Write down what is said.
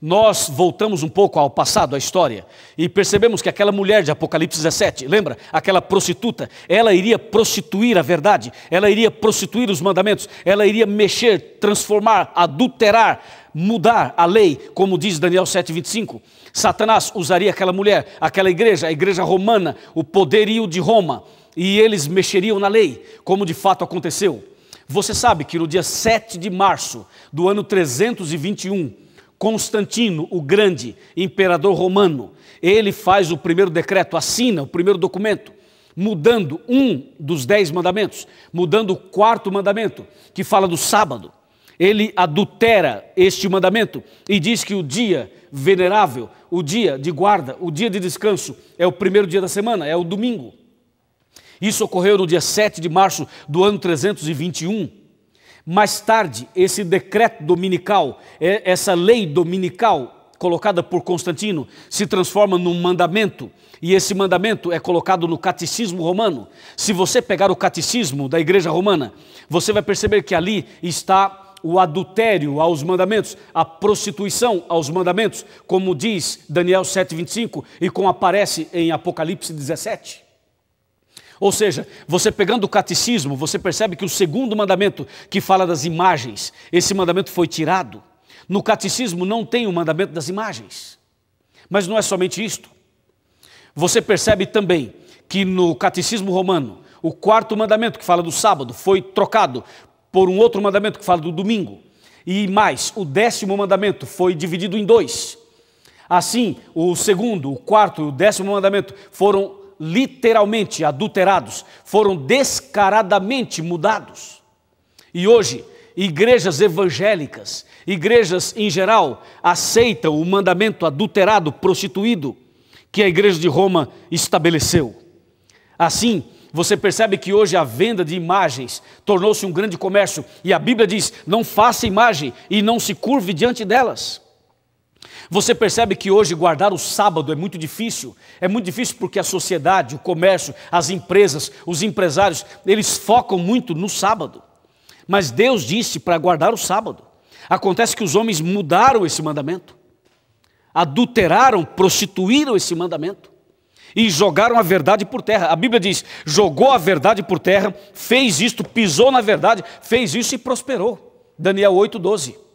nós voltamos um pouco ao passado, à história, e percebemos que aquela mulher de Apocalipse 17, lembra? Aquela prostituta, ela iria prostituir a verdade, ela iria prostituir os mandamentos, ela iria mexer, transformar, adulterar, mudar a lei, como diz Daniel 7,25. Satanás usaria aquela mulher, aquela igreja, a igreja romana, o poderio de Roma, e eles mexeriam na lei, como de fato aconteceu. Você sabe que no dia 7 de março do ano 321, Constantino, o Grande, imperador romano, ele faz o primeiro decreto, assina o primeiro documento, mudando um dos dez mandamentos, mudando o quarto mandamento, que fala do sábado. Ele adultera este mandamento e diz que o dia venerável, o dia de guarda, o dia de descanso é o primeiro dia da semana, é o domingo. Isso ocorreu no dia 7 de março do ano 321. Mais tarde, esse decreto dominical, é, essa lei dominical colocada por Constantino, se transforma num mandamento, e esse mandamento é colocado no catecismo romano. Se você pegar o catecismo da Igreja Romana, você vai perceber que ali está o adultério aos mandamentos, a prostituição aos mandamentos, como diz Daniel 7,25 e como aparece em Apocalipse 17. Ou seja, você pegando o catecismo, você percebe que o segundo mandamento, que fala das imagens, esse mandamento foi tirado. No catecismo não tem o mandamento das imagens. Mas não é somente isto. Você percebe também que no catecismo romano, o quarto mandamento, que fala do sábado, foi trocado por um outro mandamento, que fala do domingo. E mais, o décimo mandamento foi dividido em dois. Assim, o segundo, o quarto e o décimo mandamento foram literalmente adulterados, foram descaradamente mudados. E hoje, igrejas evangélicas, igrejas em geral, aceitam o mandamento adulterado, prostituído, que a igreja de Roma estabeleceu. Assim, você percebe que hoje a venda de imagens tornou-se um grande comércio, e a Bíblia diz: não faça imagem e não se curve diante delas. Você percebe que hoje guardar o sábado é muito difícil? É muito difícil porque a sociedade, o comércio, as empresas, os empresários, eles focam muito no sábado. Mas Deus disse para guardar o sábado. Acontece que os homens mudaram esse mandamento, adulteraram, prostituíram esse mandamento e jogaram a verdade por terra. A Bíblia diz: jogou a verdade por terra, fez isto, pisou na verdade, fez isso e prosperou. Daniel 8, 12.